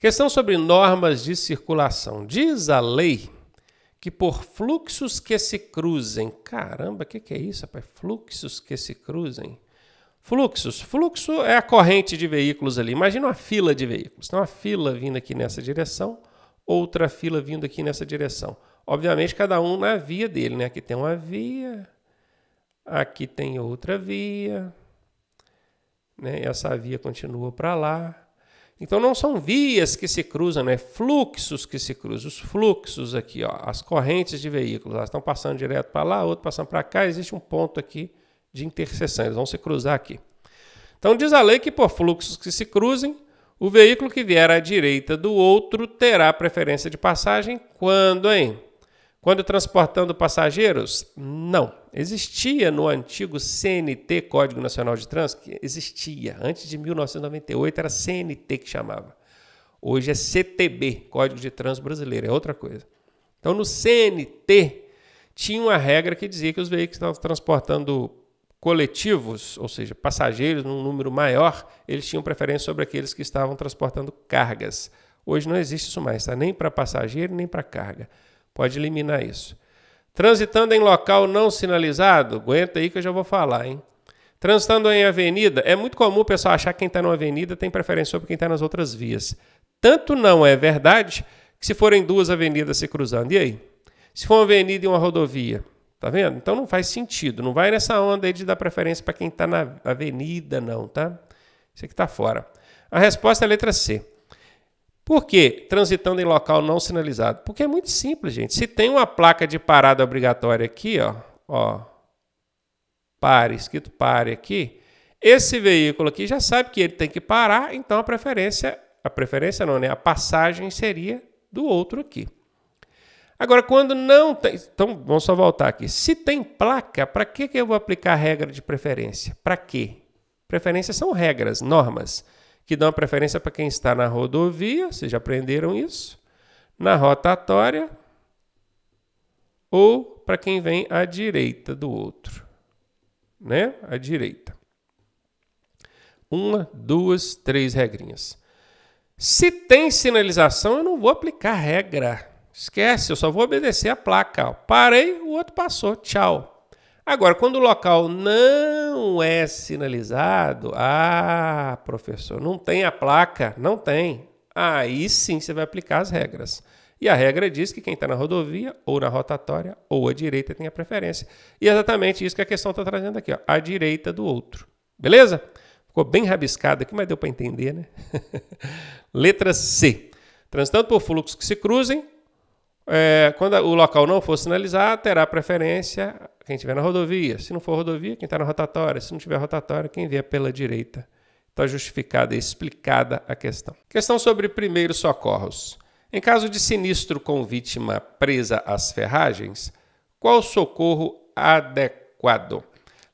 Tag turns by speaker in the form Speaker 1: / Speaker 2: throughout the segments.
Speaker 1: Questão sobre normas de circulação. Diz a lei que por fluxos que se cruzem. Caramba, o que, que é isso, rapaz? Fluxos que se cruzem. Fluxos. Fluxo é a corrente de veículos ali. Imagina uma fila de veículos. Então, uma fila vindo aqui nessa direção, outra fila vindo aqui nessa direção. Obviamente, cada um na via dele, né? Aqui tem uma via, aqui tem outra via, né? Essa via continua para lá. Então não são vias que se cruzam, é fluxos que se cruzam. Os fluxos aqui, ó, as correntes de veículos, elas estão passando direto para lá, outro passando para cá, existe um ponto aqui de interseção, eles vão se cruzar aqui. Então diz a lei que por fluxos que se cruzem, o veículo que vier à direita do outro terá preferência de passagem quando, hein? Quando transportando passageiros? Não. Existia no antigo CNT, Código Nacional de Trânsito, existia. Antes de 1998 era CNT que chamava. Hoje é CTB, Código de Trânsito Brasileiro, é outra coisa. Então no CNT tinha uma regra que dizia que os veículos estavam transportando coletivos, ou seja, passageiros num número maior, eles tinham preferência sobre aqueles que estavam transportando cargas. Hoje não existe isso mais, tá? nem para passageiro, nem para carga. Pode eliminar isso. Transitando em local não sinalizado, aguenta aí que eu já vou falar, hein? Transitando em avenida, é muito comum o pessoal achar que quem está na avenida tem preferência sobre quem está nas outras vias. Tanto não é verdade que se forem duas avenidas se cruzando, e aí? Se for uma avenida e uma rodovia, tá vendo? Então não faz sentido, não vai nessa onda aí de dar preferência para quem está na avenida não, tá? Isso aqui está fora. A resposta é a letra C. Por quê? Transitando em local não sinalizado. Porque é muito simples, gente. Se tem uma placa de parada obrigatória aqui, ó, ó, pare, escrito pare aqui, esse veículo aqui já sabe que ele tem que parar, então a preferência, a preferência não, né? A passagem seria do outro aqui. Agora, quando não tem. Então, vamos só voltar aqui. Se tem placa, para que, que eu vou aplicar a regra de preferência? Para quê? Preferências são regras, normas que dão preferência para quem está na rodovia, vocês já aprenderam isso, na rotatória ou para quem vem à direita do outro, né? À direita. Uma, duas, três regrinhas. Se tem sinalização, eu não vou aplicar regra. Esquece, eu só vou obedecer a placa. Parei, o outro passou. Tchau. Agora, quando o local não é sinalizado, ah, professor, não tem a placa, não tem. Aí sim você vai aplicar as regras. E a regra diz que quem está na rodovia, ou na rotatória, ou à direita tem a preferência. E é exatamente isso que a questão está trazendo aqui, ó, a direita do outro. Beleza? Ficou bem rabiscado aqui, mas deu para entender, né? Letra C. Transitando por fluxos que se cruzem, é, quando o local não for sinalizado, terá preferência quem estiver na rodovia. Se não for rodovia, quem está na rotatória. Se não tiver rotatória, quem vier pela direita. Está justificada e explicada a questão. Questão sobre primeiros socorros. Em caso de sinistro com vítima presa às ferragens, qual socorro adequado?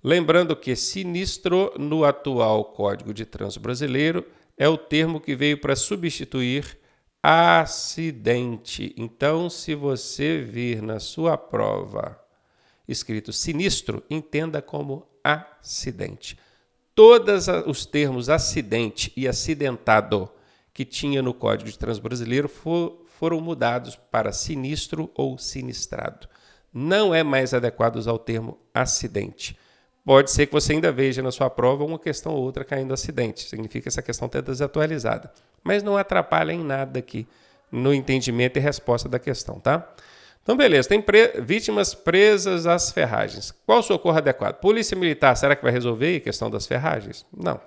Speaker 1: Lembrando que sinistro, no atual Código de Trânsito Brasileiro, é o termo que veio para substituir acidente. Então, se você vir na sua prova escrito sinistro, entenda como acidente. Todos os termos acidente e acidentado que tinha no Código de Trânsito Brasileiro for, foram mudados para sinistro ou sinistrado. Não é mais adequado usar o termo acidente. Pode ser que você ainda veja na sua prova uma questão ou outra caindo acidente. Significa essa questão está desatualizada. Mas não atrapalha em nada aqui no entendimento e resposta da questão, tá? Então, beleza, tem pre vítimas presas às ferragens. Qual o socorro adequado? Polícia Militar, será que vai resolver a questão das ferragens? Não.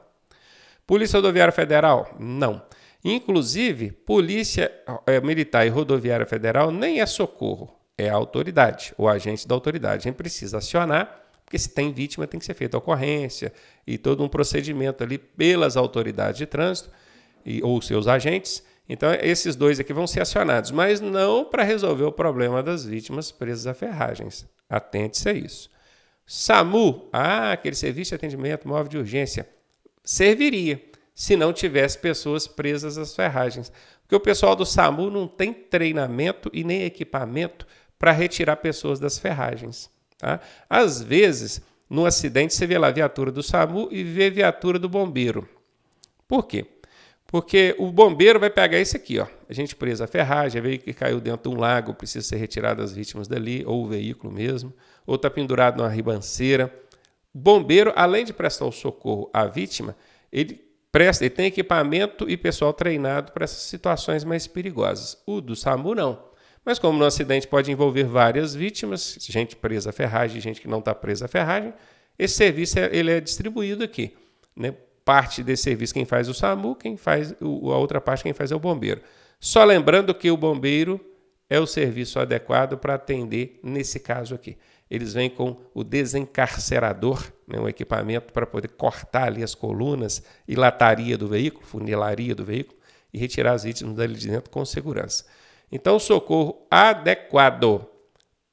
Speaker 1: Polícia Rodoviária Federal? Não. Inclusive, Polícia eh, Militar e Rodoviária Federal nem é socorro, é a autoridade, o agente da autoridade. A gente precisa acionar, porque se tem vítima tem que ser feita ocorrência e todo um procedimento ali pelas autoridades de trânsito e, ou seus agentes então, esses dois aqui vão ser acionados, mas não para resolver o problema das vítimas presas a ferragens. Atente-se a isso. SAMU, ah, aquele serviço de atendimento móvel de urgência, serviria se não tivesse pessoas presas às ferragens. Porque o pessoal do SAMU não tem treinamento e nem equipamento para retirar pessoas das ferragens. Tá? Às vezes, no acidente, você vê lá a viatura do SAMU e vê a viatura do bombeiro. Por quê? Porque o bombeiro vai pegar isso aqui, ó. A gente presa a ferragem, a é veio que caiu dentro de um lago, precisa ser retirada as vítimas dali, ou o veículo mesmo, ou está pendurado numa ribanceira. O bombeiro, além de prestar o socorro à vítima, ele presta, ele tem equipamento e pessoal treinado para essas situações mais perigosas. O do SAMU não. Mas como no acidente pode envolver várias vítimas, gente presa à ferragem, gente que não está presa à ferragem, esse serviço é, ele é distribuído aqui, né? parte desse serviço quem faz o SAMU, quem faz o, a outra parte quem faz é o bombeiro. Só lembrando que o bombeiro é o serviço adequado para atender nesse caso aqui. Eles vêm com o desencarcerador, né, um equipamento para poder cortar ali as colunas e lataria do veículo, funilaria do veículo e retirar as vítimas dali de dentro com segurança. Então, o socorro adequado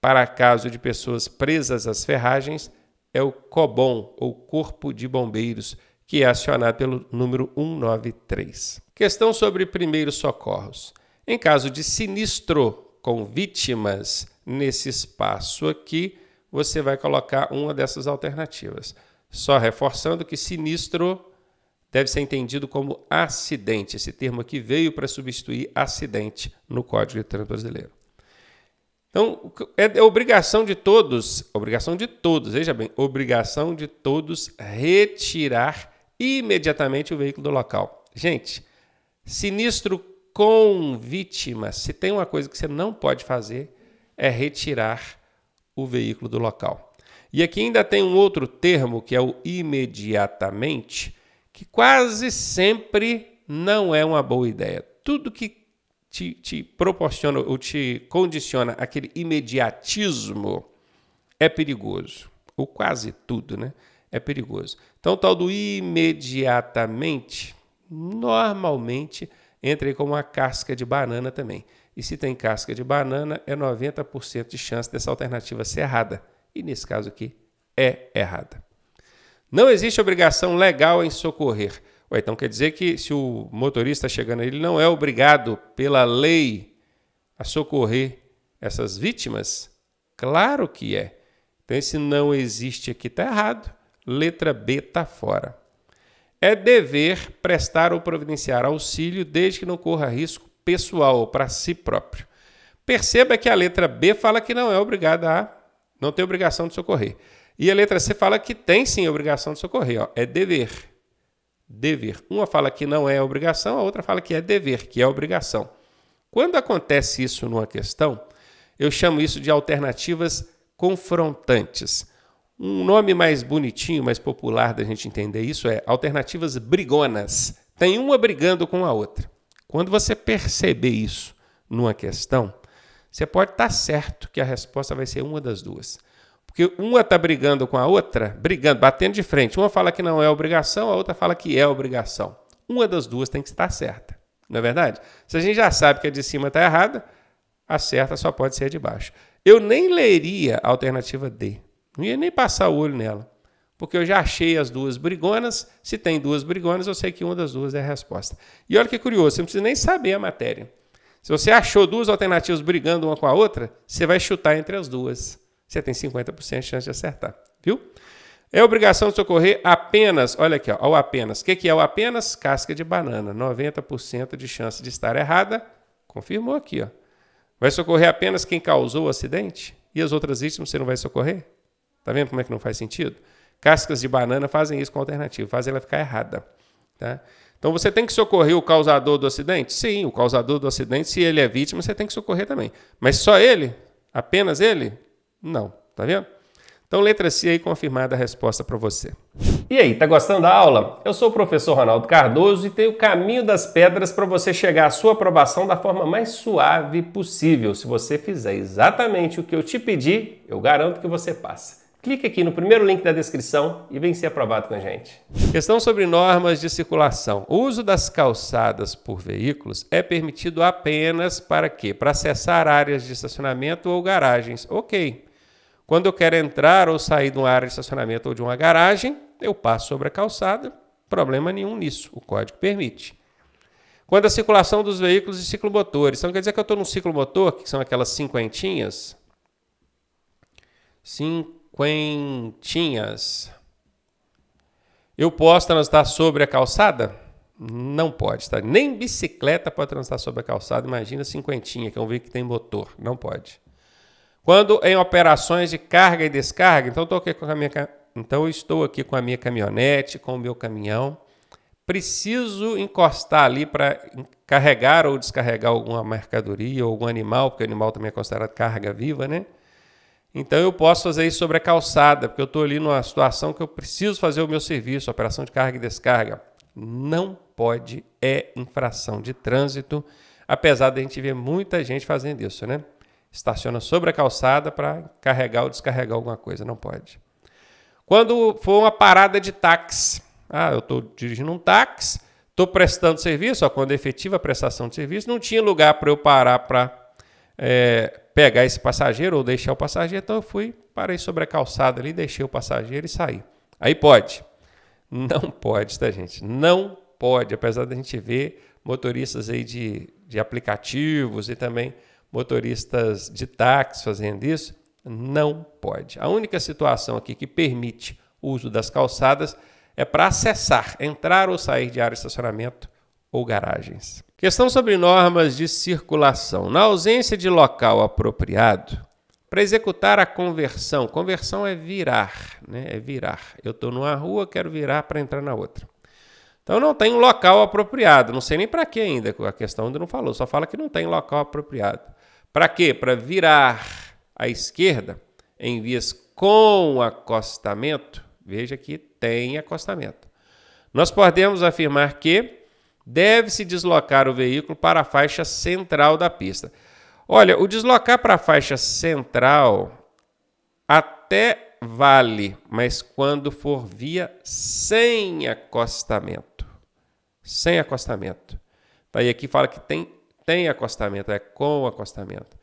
Speaker 1: para caso de pessoas presas às ferragens é o COBOM, ou Corpo de Bombeiros, que é acionado pelo número 193. Questão sobre primeiros socorros. Em caso de sinistro com vítimas, nesse espaço aqui, você vai colocar uma dessas alternativas. Só reforçando que sinistro deve ser entendido como acidente. Esse termo aqui veio para substituir acidente no Código de Trânsito Brasileiro. Então, é, é obrigação de todos, obrigação de todos, veja bem, obrigação de todos retirar imediatamente o veículo do local. Gente, sinistro com vítima, se tem uma coisa que você não pode fazer, é retirar o veículo do local. E aqui ainda tem um outro termo que é o imediatamente, que quase sempre não é uma boa ideia. Tudo que te, te proporciona ou te condiciona aquele imediatismo é perigoso. Ou quase tudo, né? é perigoso. Então, o tal do imediatamente, normalmente, entra aí como uma casca de banana também. E se tem casca de banana, é 90% de chance dessa alternativa ser errada. E nesse caso aqui, é errada. Não existe obrigação legal em socorrer. Ué, então quer dizer que se o motorista chegando ele não é obrigado pela lei a socorrer essas vítimas? Claro que é. Então esse não existe aqui está errado. Letra B está fora. É dever prestar ou providenciar auxílio desde que não corra risco pessoal para si próprio. Perceba que a letra B fala que não é obrigada a, não tem obrigação de socorrer. E a letra C fala que tem sim obrigação de socorrer, ó, é dever. Dever. Uma fala que não é obrigação, a outra fala que é dever, que é obrigação. Quando acontece isso numa questão, eu chamo isso de alternativas confrontantes. Um nome mais bonitinho, mais popular da gente entender isso é alternativas brigonas. Tem uma brigando com a outra. Quando você perceber isso numa questão, você pode estar certo que a resposta vai ser uma das duas. Porque uma está brigando com a outra, brigando, batendo de frente. Uma fala que não é obrigação, a outra fala que é obrigação. Uma das duas tem que estar certa, não é verdade? Se a gente já sabe que a de cima está errada, a certa só pode ser a de baixo. Eu nem leria a alternativa D, não ia nem passar o olho nela. Porque eu já achei as duas brigonas. Se tem duas brigonas, eu sei que uma das duas é a resposta. E olha que curioso, você não precisa nem saber a matéria. Se você achou duas alternativas brigando uma com a outra, você vai chutar entre as duas. Você tem 50% de chance de acertar, viu? É obrigação de socorrer apenas, olha aqui, ó, o apenas. O que é o apenas? Casca de banana. 90% de chance de estar errada. Confirmou aqui, ó. Vai socorrer apenas quem causou o acidente? E as outras vítimas você não vai socorrer? Tá vendo como é que não faz sentido? Cascas de banana fazem isso com alternativa, fazem ela ficar errada. Tá? Então você tem que socorrer o causador do acidente? Sim, o causador do acidente, se ele é vítima, você tem que socorrer também. Mas só ele? Apenas ele? Não. Tá vendo? Então, letra C aí confirmada a resposta para você. E aí, tá gostando da aula? Eu sou o professor Ronaldo Cardoso e tenho o caminho das pedras para você chegar à sua aprovação da forma mais suave possível. Se você fizer exatamente o que eu te pedi, eu garanto que você passa. Clique aqui no primeiro link da descrição e vem ser aprovado com a gente. Questão sobre normas de circulação. O uso das calçadas por veículos é permitido apenas para quê? Para acessar áreas de estacionamento ou garagens. Ok. Quando eu quero entrar ou sair de uma área de estacionamento ou de uma garagem, eu passo sobre a calçada. Problema nenhum nisso. O código permite. Quando a circulação dos veículos e ciclomotores. Então quer dizer que eu estou num ciclomotor, que são aquelas cinquentinhas? Cinco cinquentinhas. Eu posso transitar sobre a calçada? Não pode, tá? Nem bicicleta pode transitar sobre a calçada. Imagina cinquentinha, que é um veículo que tem motor. Não pode. Quando em operações de carga e descarga, então estou aqui com a minha, então estou aqui com a minha caminhonete, com o meu caminhão. Preciso encostar ali para carregar ou descarregar alguma mercadoria ou algum animal, porque o animal também é considerado carga viva, né? Então eu posso fazer isso sobre a calçada, porque eu estou ali numa situação que eu preciso fazer o meu serviço, operação de carga e descarga. Não pode, é infração de trânsito, apesar de a gente ver muita gente fazendo isso, né? Estaciona sobre a calçada para carregar ou descarregar alguma coisa, não pode. Quando for uma parada de táxi, ah, eu estou dirigindo um táxi, estou prestando serviço, ó, quando é efetiva a prestação de serviço, não tinha lugar para eu parar para é, eh, pegar esse passageiro ou deixar o passageiro. Então eu fui, parei sobre a calçada ali, deixei o passageiro e saí. Aí pode. Não pode, tá, gente? Não pode. Apesar da gente ver motoristas aí de, de aplicativos e também motoristas de táxi fazendo isso, não pode. A única situação aqui que permite o uso das calçadas é para acessar, entrar ou sair de área de estacionamento ou garagens. Questão sobre normas de circulação. Na ausência de local apropriado, para executar a conversão, conversão é virar, né? É virar. Eu estou numa rua, quero virar para entrar na outra. Então não tem um local apropriado. Não sei nem para que ainda, a questão ainda não falou, só fala que não tem local apropriado. Para quê? Para virar à esquerda em vias com acostamento. Veja que tem acostamento. Nós podemos afirmar que deve-se deslocar o veículo para a faixa central da pista. Olha, o deslocar para a faixa central até vale, mas quando for via sem acostamento. Sem acostamento. aí tá, aqui fala que tem, tem acostamento, é com acostamento.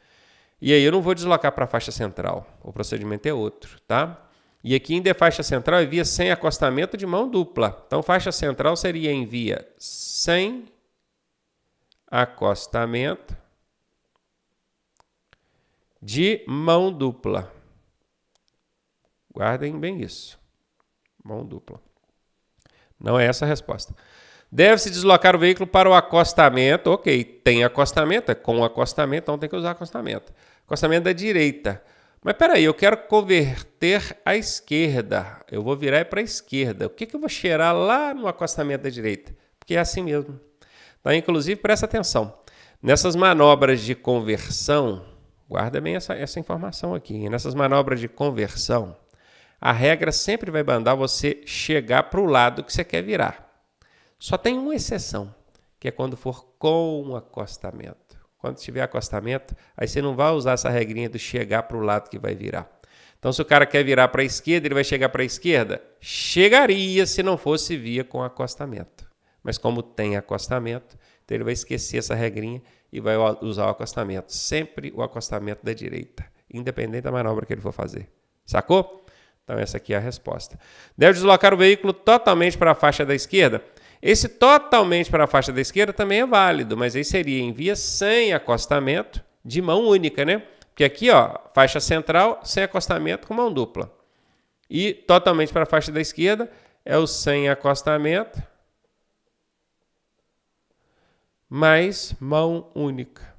Speaker 1: E aí eu não vou deslocar para a faixa central. O procedimento é outro, tá? E aqui em de faixa central é via sem acostamento de mão dupla. Então faixa central seria em via sem acostamento de mão dupla. Guardem bem isso. Mão dupla. Não é essa a resposta. Deve-se deslocar o veículo para o acostamento. Ok, tem acostamento, é com acostamento, então tem que usar acostamento. Acostamento da direita. Mas peraí, eu quero converter à esquerda. Eu vou virar para a esquerda. O que, que eu vou cheirar lá no acostamento da direita? Porque é assim mesmo. Tá? Inclusive, presta atenção. Nessas manobras de conversão, guarda bem essa, essa informação aqui. Nessas manobras de conversão, a regra sempre vai mandar você chegar para o lado que você quer virar. Só tem uma exceção, que é quando for com acostamento. Quando tiver acostamento, aí você não vai usar essa regrinha do chegar para o lado que vai virar. Então, se o cara quer virar para a esquerda, ele vai chegar para a esquerda? Chegaria se não fosse via com acostamento. Mas como tem acostamento, então ele vai esquecer essa regrinha e vai usar o acostamento. Sempre o acostamento da direita, independente da manobra que ele for fazer. Sacou? Então, essa aqui é a resposta. Deve deslocar o veículo totalmente para a faixa da esquerda? Esse totalmente para a faixa da esquerda também é válido, mas aí seria em via sem acostamento, de mão única, né? Porque aqui, ó, faixa central sem acostamento com mão dupla. E totalmente para a faixa da esquerda é o sem acostamento mais mão única.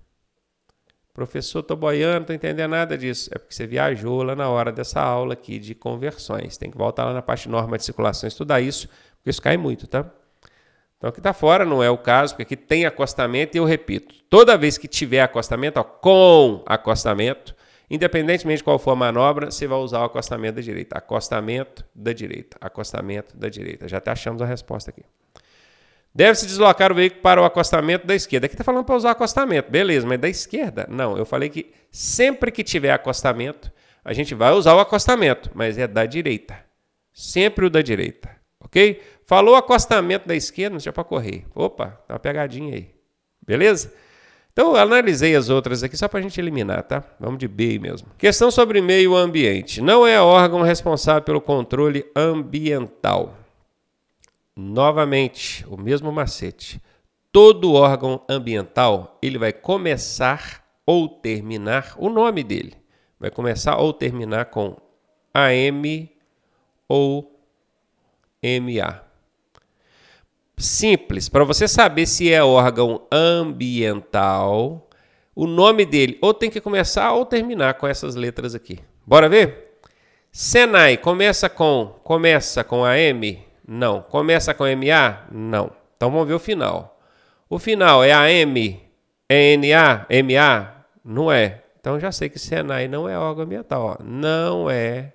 Speaker 1: Professor, tô boiando, tô entendendo nada disso. É porque você viajou lá na hora dessa aula aqui de conversões. Tem que voltar lá na parte norma de circulação e estudar isso, porque isso cai muito, tá? Então aqui está fora não é o caso, porque aqui tem acostamento e eu repito, toda vez que tiver acostamento, ó, com acostamento, independentemente de qual for a manobra, você vai usar o acostamento da direita. Acostamento da direita, acostamento da direita. Já até achamos a resposta aqui. Deve-se deslocar o veículo para o acostamento da esquerda. Aqui está falando para usar acostamento, beleza, mas da esquerda? Não, eu falei que sempre que tiver acostamento, a gente vai usar o acostamento, mas é da direita. Sempre o da direita, ok? Falou acostamento da esquerda, já para correr. Opa, dá uma pegadinha aí. Beleza? Então, analisei as outras aqui só para a gente eliminar, tá? Vamos de B mesmo. Questão sobre meio ambiente. Não é órgão responsável pelo controle ambiental. Novamente, o mesmo macete. Todo órgão ambiental, ele vai começar ou terminar o nome dele. Vai começar ou terminar com AM ou MA simples. Para você saber se é órgão ambiental, o nome dele ou tem que começar ou terminar com essas letras aqui. Bora ver? Senai começa com começa com a M? Não. Começa com MA? Não. Então vamos ver o final. O final é a M, é NA, MA? Não é. Então já sei que Senai não é órgão ambiental, ó. Não é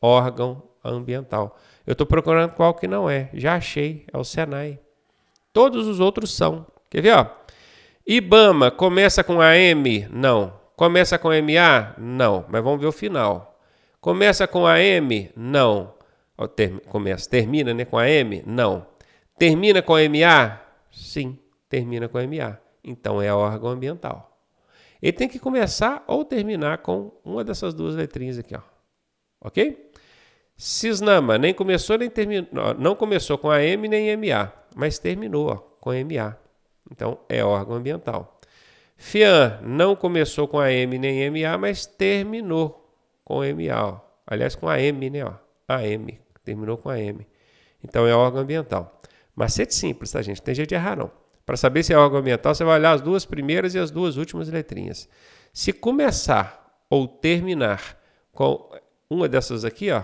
Speaker 1: órgão ambiental. Eu estou procurando qual que não é. Já achei, é o Senai. Todos os outros são. Quer ver, ó? Ibama começa com AM? Não. Começa com MA? Não. Mas vamos ver o final. Começa com AM? Não. Começa, termina né, com AM? Não. Termina com MA? Sim, termina com MA. Então é órgão ambiental. Ele tem que começar ou terminar com uma dessas duas letrinhas aqui, ó. Ok? Cisnama, nem começou nem terminou, não começou com AM nem MA, mas terminou ó, com MA. Então é órgão ambiental. FIAN não começou com AM nem MA, mas terminou com MA. Ó. Aliás, com AM, né? Ó. AM, terminou com AM. Então é órgão ambiental. Macete simples, tá, gente? Não tem jeito de errar, não. Para saber se é órgão ambiental, você vai olhar as duas primeiras e as duas últimas letrinhas. Se começar ou terminar com uma dessas aqui, ó,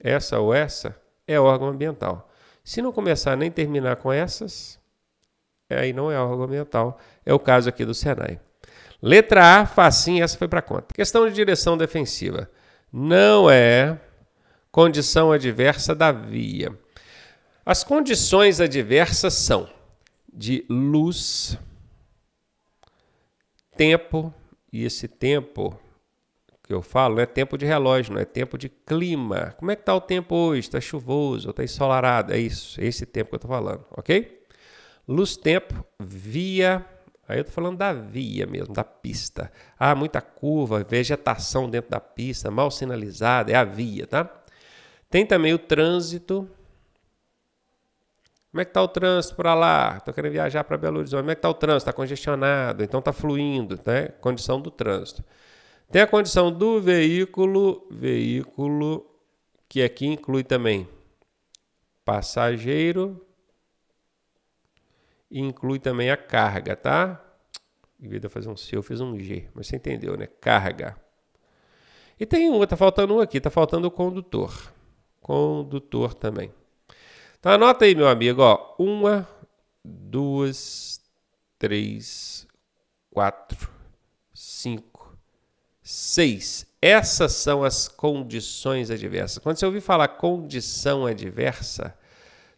Speaker 1: essa ou essa, é órgão ambiental. Se não começar nem terminar com essas, aí não é órgão ambiental. É o caso aqui do Senai. Letra A, facinha, essa foi para conta. Questão de direção defensiva. Não é condição adversa da via. As condições adversas são de luz, tempo, e esse tempo que eu falo não é tempo de relógio, não é tempo de clima. Como é que está o tempo hoje? Está chuvoso, está ensolarado? É isso, é esse tempo que eu estou falando, ok? Luz-tempo via Aí eu tô falando da via mesmo, da pista. Ah, muita curva, vegetação dentro da pista, mal sinalizada, é a via, tá? Tem também o trânsito. Como é que tá o trânsito para lá? Tô querendo viajar para Belo Horizonte. Como é que tá o trânsito? Tá congestionado, então tá fluindo, né? Condição do trânsito. Tem a condição do veículo, veículo que aqui inclui também passageiro, inclui também a carga, tá? Em vez de fazer um C, eu fiz um G, mas você entendeu, né? Carga. E tem um, tá faltando um aqui, tá faltando o condutor. Condutor também. Então anota aí, meu amigo, ó. Uma, duas, três, quatro, cinco 6. Essas são as condições adversas. Quando você ouvir falar condição adversa,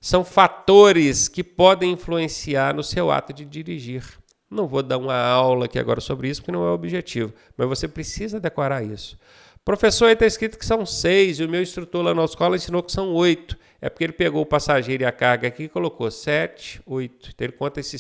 Speaker 1: são fatores que podem influenciar no seu ato de dirigir. Não vou dar uma aula aqui agora sobre isso, porque não é o objetivo, mas você precisa decorar isso. Professor, aí está escrito que são seis, e o meu instrutor lá na escola ensinou que são oito. É porque ele pegou o passageiro e a carga aqui e colocou sete, oito. Então ele conta esse,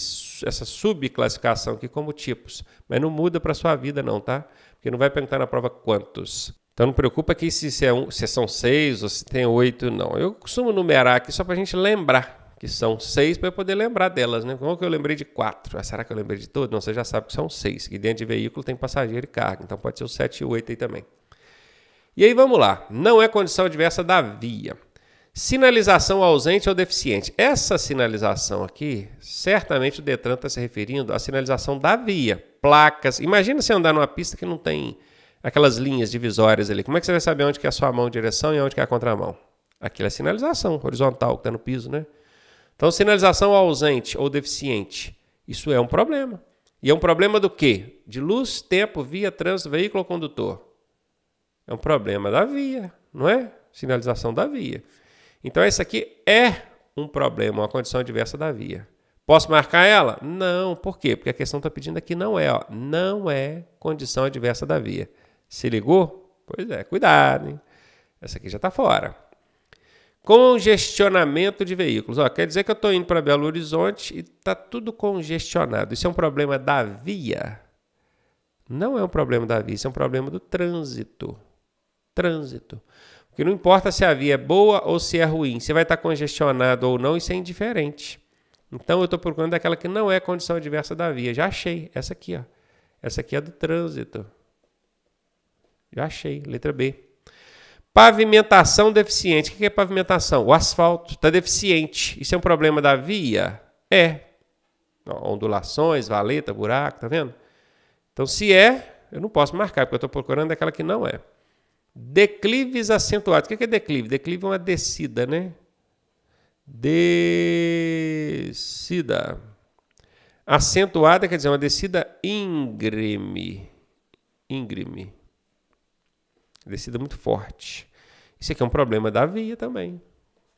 Speaker 1: essa subclassificação aqui como tipos, mas não muda para a sua vida não, tá? porque não vai perguntar na prova quantos. Então não preocupa que se, é um, se são seis ou se tem oito, não. Eu costumo numerar aqui só para a gente lembrar que são seis para eu poder lembrar delas, né? Como que eu lembrei de quatro? Ah, será que eu lembrei de todos? Não, você já sabe que são seis. E dentro de veículo tem passageiro e carga, então pode ser o sete e oito aí também. E aí vamos lá. Não é condição adversa da via. Sinalização ausente ou deficiente. Essa sinalização aqui, certamente o Detran está se referindo à sinalização da via placas. Imagina você andar numa pista que não tem aquelas linhas divisórias ali. Como é que você vai saber onde que é a sua mão de direção e onde que é a contramão? Aquilo é sinalização horizontal que está no piso, né? Então, sinalização ausente ou deficiente, isso é um problema. E é um problema do quê? De luz, tempo, via, trânsito, veículo ou condutor. É um problema da via, não é? Sinalização da via. Então, isso aqui é um problema, uma condição adversa da via. Posso marcar ela? Não. Por quê? Porque a questão está pedindo aqui não é, ó, não é condição adversa da via. Se ligou? Pois é, cuidado, hein? Essa aqui já está fora. Congestionamento de veículos. Ó, quer dizer que eu estou indo para Belo Horizonte e está tudo congestionado. Isso é um problema da via? Não é um problema da via, isso é um problema do trânsito. Trânsito. Porque não importa se a via é boa ou se é ruim, se vai estar tá congestionado ou não, isso é indiferente. Então eu estou procurando aquela que não é condição adversa da via. Já achei, essa aqui, ó. Essa aqui é do trânsito. Já achei, letra B. Pavimentação deficiente. O que é pavimentação? O asfalto está deficiente. Isso é um problema da via? É. Ondulações, valeta, buraco, tá vendo? Então, se é, eu não posso marcar, porque eu estou procurando aquela que não é. Declives acentuados. O que é declive? Declive é uma descida, né? Descida. Acentuada quer dizer uma descida íngreme. Íngreme. Descida muito forte. Isso aqui é um problema da via também.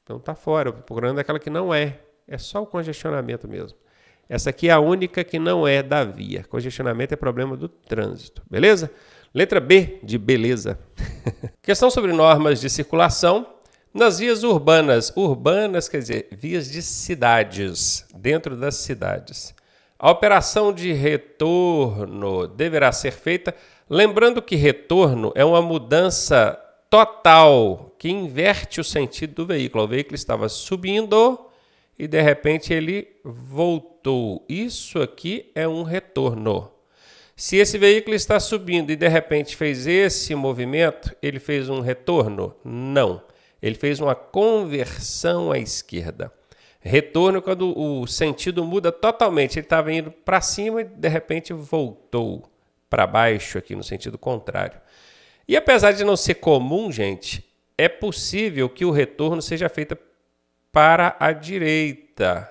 Speaker 1: Então tá fora. O problema daquela que não é. É só o congestionamento mesmo. Essa aqui é a única que não é da via. Congestionamento é problema do trânsito, beleza? Letra B de beleza. Questão sobre normas de circulação. Nas vias urbanas, urbanas quer dizer vias de cidades, dentro das cidades. A operação de retorno deverá ser feita, lembrando que retorno é uma mudança total que inverte o sentido do veículo. O veículo estava subindo e de repente ele voltou. Isso aqui é um retorno. Se esse veículo está subindo e de repente fez esse movimento, ele fez um retorno? Não. Ele fez uma conversão à esquerda. Retorno quando o sentido muda totalmente. Ele estava indo para cima e de repente voltou para baixo aqui no sentido contrário. E apesar de não ser comum, gente, é possível que o retorno seja feito para a direita.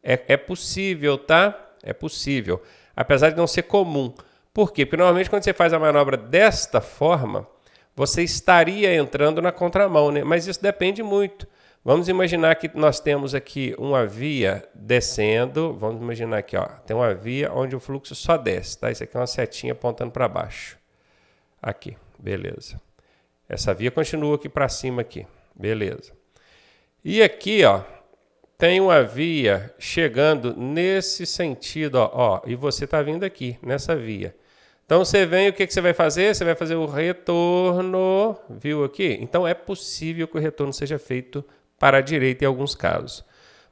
Speaker 1: É, é possível, tá? É possível. Apesar de não ser comum. Por quê? Porque normalmente quando você faz a manobra desta forma, você estaria entrando na contramão, né? mas isso depende muito. Vamos imaginar que nós temos aqui uma via descendo, vamos imaginar aqui, ó, tem uma via onde o fluxo só desce, tá? Isso aqui é uma setinha apontando para baixo. Aqui, beleza. Essa via continua aqui para cima aqui, beleza. E aqui, ó, tem uma via chegando nesse sentido, ó, ó e você está vindo aqui nessa via. Então você vem, o que, que você vai fazer? Você vai fazer o retorno, viu aqui? Então é possível que o retorno seja feito para a direita em alguns casos.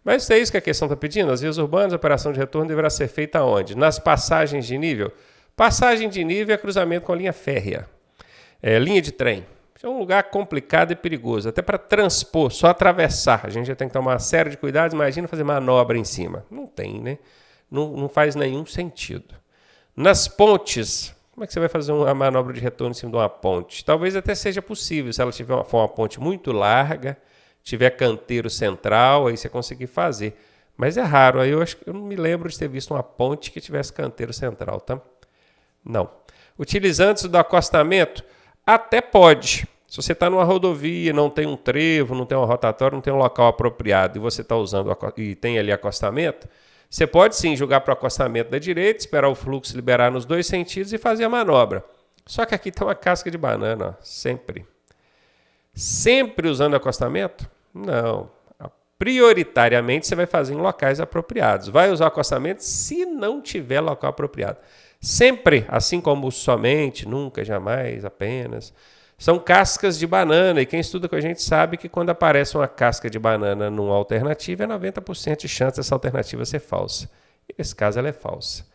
Speaker 1: Mas é isso que a questão está pedindo. As vias urbanas, a operação de retorno deverá ser feita onde? Nas passagens de nível? Passagem de nível é cruzamento com a linha férrea, é, linha de trem. é um lugar complicado e perigoso, até para transpor, só atravessar. A gente já tem que tomar uma série de cuidados. Imagina fazer manobra em cima. Não tem, né? Não, não faz nenhum sentido. Nas pontes, como é que você vai fazer uma manobra de retorno em cima de uma ponte? Talvez até seja possível, se ela tiver uma, for uma ponte muito larga, tiver canteiro central, aí você conseguir fazer. Mas é raro, aí eu acho que eu não me lembro de ter visto uma ponte que tivesse canteiro central, tá? Não. Utilizantes do acostamento, até pode. Se você está numa rodovia, não tem um trevo, não tem uma rotatória, não tem um local apropriado e você está usando e tem ali acostamento, você pode sim jogar para o acostamento da direita, esperar o fluxo liberar nos dois sentidos e fazer a manobra. Só que aqui tem tá uma casca de banana, ó, sempre. Sempre usando acostamento? Não. Prioritariamente você vai fazer em locais apropriados. Vai usar acostamento se não tiver local apropriado. Sempre, assim como somente, nunca, jamais, apenas. São cascas de banana, e quem estuda com a gente sabe que quando aparece uma casca de banana numa alternativa, é 90% de chance dessa alternativa ser falsa. E nesse caso, ela é falsa.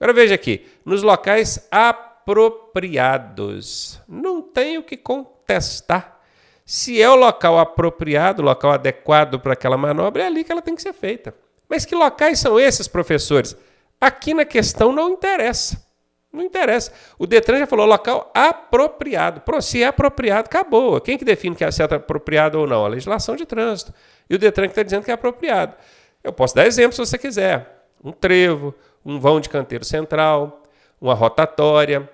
Speaker 1: Agora veja aqui, nos locais apropriados, não tem o que contestar. Se é o local apropriado, o local adequado para aquela manobra, é ali que ela tem que ser feita. Mas que locais são esses, professores? Aqui na questão não interessa. Não interessa. O Detran já falou local apropriado. Se é apropriado, acabou. Quem que define que é certo é apropriado ou não? A legislação de trânsito. E o Detran que está dizendo que é apropriado. Eu posso dar exemplo se você quiser. Um trevo, um vão de canteiro central, uma rotatória.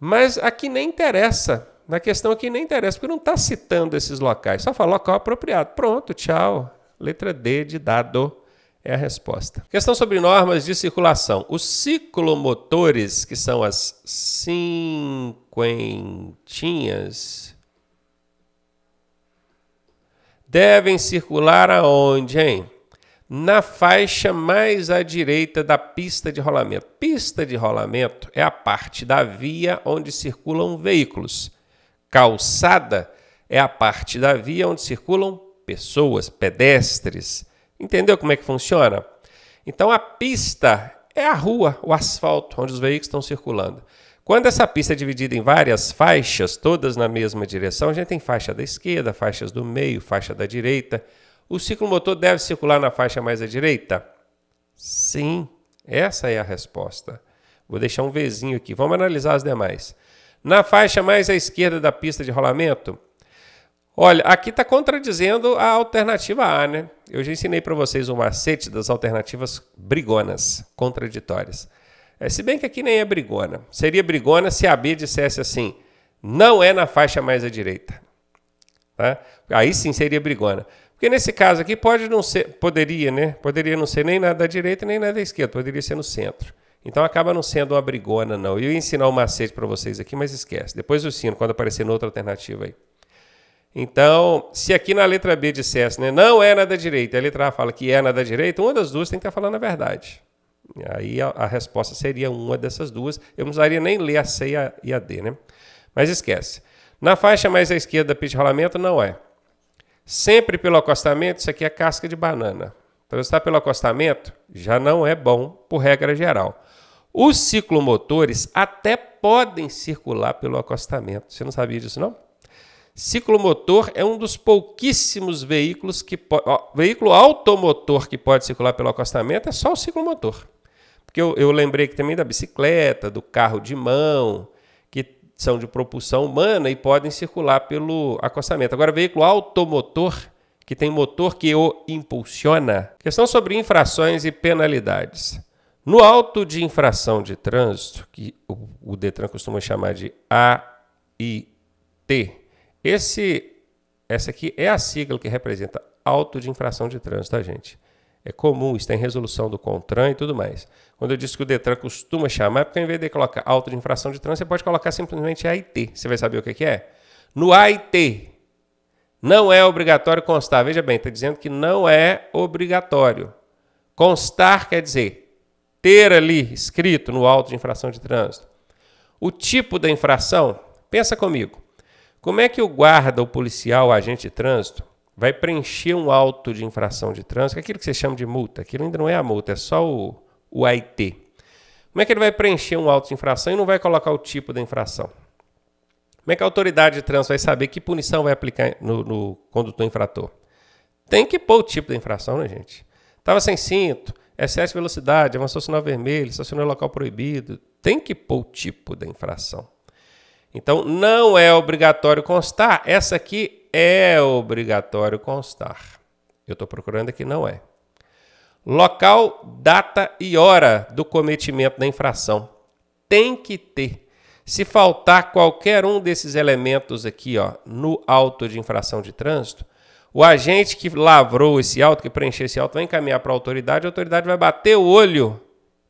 Speaker 1: Mas aqui nem interessa. Na questão aqui nem interessa, porque não está citando esses locais. Só fala local apropriado. Pronto, tchau. Letra D de dado é a resposta. Questão sobre normas de circulação. Os ciclomotores, que são as cinquentinhas, devem circular aonde, hein? Na faixa mais à direita da pista de rolamento. Pista de rolamento é a parte da via onde circulam veículos. Calçada é a parte da via onde circulam pessoas, pedestres. Entendeu como é que funciona? Então a pista é a rua, o asfalto, onde os veículos estão circulando. Quando essa pista é dividida em várias faixas, todas na mesma direção, a gente tem faixa da esquerda, faixas do meio, faixa da direita. O ciclomotor deve circular na faixa mais à direita? Sim, essa é a resposta. Vou deixar um Vzinho aqui, vamos analisar as demais. Na faixa mais à esquerda da pista de rolamento, Olha, aqui está contradizendo a alternativa A, né? Eu já ensinei para vocês um macete das alternativas brigonas, contraditórias. É, se bem que aqui nem é brigona. Seria brigona se a B dissesse assim, não é na faixa mais à direita. Tá? Aí sim seria brigona. Porque nesse caso aqui pode não ser, poderia, né? Poderia não ser nem nada da direita nem nada da esquerda, poderia ser no centro. Então acaba não sendo uma brigona, não. Eu ia ensinar o um macete para vocês aqui, mas esquece. Depois eu ensino quando aparecer outra alternativa aí. Então, se aqui na letra B dissesse, né, não é nada direito, a letra A fala que é nada direito, uma das duas tem que estar falando a verdade. Aí a, a resposta seria uma dessas duas. Eu não usaria nem ler a C e a, e a D, né? Mas esquece. Na faixa mais à esquerda da pista de rolamento, não é. Sempre pelo acostamento, isso aqui é casca de banana. Transitar então, pelo acostamento já não é bom, por regra geral. Os ciclomotores até podem circular pelo acostamento. Você não sabia disso, não? Ciclomotor é um dos pouquíssimos veículos que pode. veículo automotor que pode circular pelo acostamento é só o ciclomotor. Porque eu, eu lembrei que também da bicicleta, do carro de mão, que são de propulsão humana e podem circular pelo acostamento. Agora, veículo automotor, que tem motor que o impulsiona. Questão sobre infrações e penalidades. No auto de infração de trânsito, que o, o Detran costuma chamar de AIT, esse, essa aqui é a sigla que representa auto de infração de trânsito, tá, gente? É comum, está em resolução do CONTRAN e tudo mais. Quando eu disse que o DETRAN costuma chamar, é porque ao invés de colocar auto de infração de trânsito, você pode colocar simplesmente AIT. Você vai saber o que, que é? No AIT, não é obrigatório constar. Veja bem, está dizendo que não é obrigatório. Constar quer dizer ter ali escrito no auto de infração de trânsito. O tipo da infração, pensa comigo. Como é que o guarda, o policial, o agente de trânsito, vai preencher um auto de infração de trânsito, aquilo que você chama de multa, aquilo ainda não é a multa, é só o, o AIT. Como é que ele vai preencher um auto de infração e não vai colocar o tipo da infração? Como é que a autoridade de trânsito vai saber que punição vai aplicar no, no condutor infrator? Tem que pôr o tipo da infração, né, gente? Estava sem cinto, é excesso de velocidade, avançou sinal vermelho, estacionou em local proibido. Tem que pôr o tipo da infração. Então, não é obrigatório constar. Essa aqui é obrigatório constar. Eu estou procurando aqui, não é. Local, data e hora do cometimento da infração. Tem que ter. Se faltar qualquer um desses elementos aqui, ó, no auto de infração de trânsito, o agente que lavrou esse auto, que preencheu esse auto, vai encaminhar para a autoridade, a autoridade vai bater o olho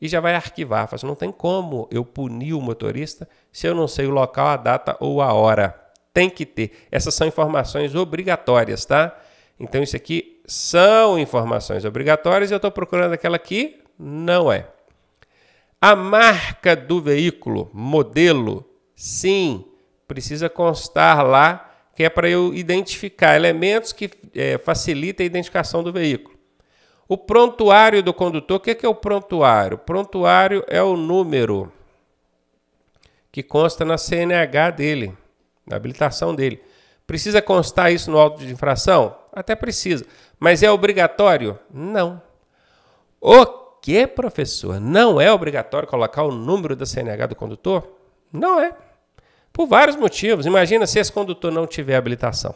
Speaker 1: e já vai arquivar. Fala, assim, não tem como eu punir o motorista se eu não sei o local, a data ou a hora. Tem que ter. Essas são informações obrigatórias, tá? Então isso aqui são informações obrigatórias e eu estou procurando aquela que não é. A marca do veículo, modelo, sim, precisa constar lá que é para eu identificar elementos que é, eh, facilitem a identificação do veículo. O prontuário do condutor, o que é, é o prontuário? O prontuário é o número que consta na CNH dele, na habilitação dele. Precisa constar isso no auto de infração? Até precisa. Mas é obrigatório? Não. O que, professor? Não é obrigatório colocar o número da CNH do condutor? Não é. Por vários motivos. Imagina se esse condutor não tiver habilitação.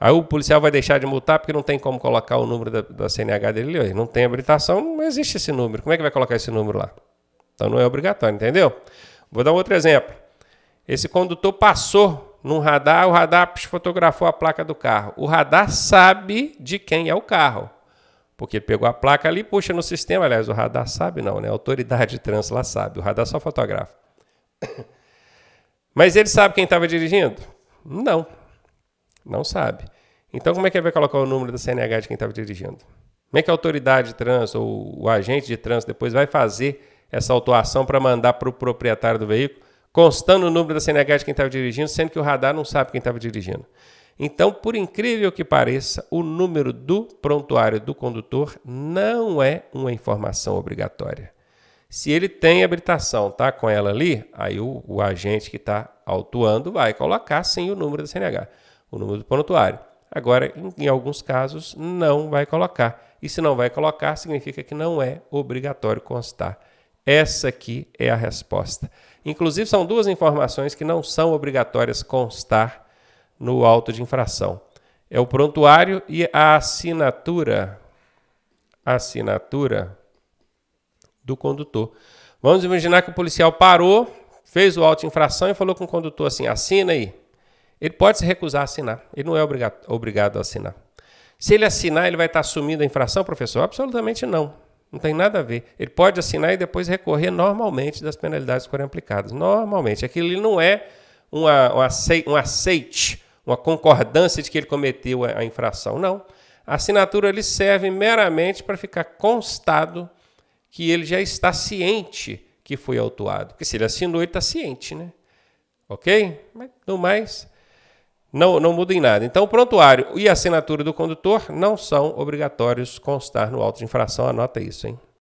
Speaker 1: Aí o policial vai deixar de multar porque não tem como colocar o número da, da CNH dele ali. Não tem habilitação, não existe esse número. Como é que vai colocar esse número lá? Então não é obrigatório, entendeu? Vou dar um outro exemplo. Esse condutor passou num radar, o radar fotografou a placa do carro. O radar sabe de quem é o carro. Porque pegou a placa ali, puxa no sistema. Aliás, o radar sabe não, né? A autoridade de trânsito lá sabe. O radar só fotografa. Mas ele sabe quem estava dirigindo? Não. Não sabe. Então, como é que ele vai colocar o número da CNH de quem estava dirigindo? Como é que a autoridade de trânsito ou o agente de trânsito depois vai fazer essa autuação para mandar para o proprietário do veículo, constando o número da CNH de quem estava dirigindo, sendo que o radar não sabe quem estava dirigindo? Então, por incrível que pareça, o número do prontuário do condutor não é uma informação obrigatória. Se ele tem habilitação, tá com ela ali, aí o, o agente que está autuando vai colocar sim o número da CNH o número do prontuário. Agora, em, em alguns casos, não vai colocar. E se não vai colocar, significa que não é obrigatório constar. Essa aqui é a resposta. Inclusive, são duas informações que não são obrigatórias constar no auto de infração. É o prontuário e a assinatura, assinatura do condutor. Vamos imaginar que o policial parou, fez o auto de infração e falou com o condutor assim: assina aí. Ele pode se recusar a assinar. Ele não é obrigado, obrigado a assinar. Se ele assinar, ele vai estar assumindo a infração, professor? Absolutamente não. Não tem nada a ver. Ele pode assinar e depois recorrer normalmente das penalidades que forem aplicadas. Normalmente. Aquilo não é uma, uma, um aceite, uma concordância de que ele cometeu a, a infração. Não. A assinatura ele serve meramente para ficar constado que ele já está ciente que foi autuado. Porque se ele assinou, ele está ciente, né? Ok? Mas, no mais, não, não muda em nada. Então, o prontuário e a assinatura do condutor não são obrigatórios constar no auto de infração. Anota isso, hein?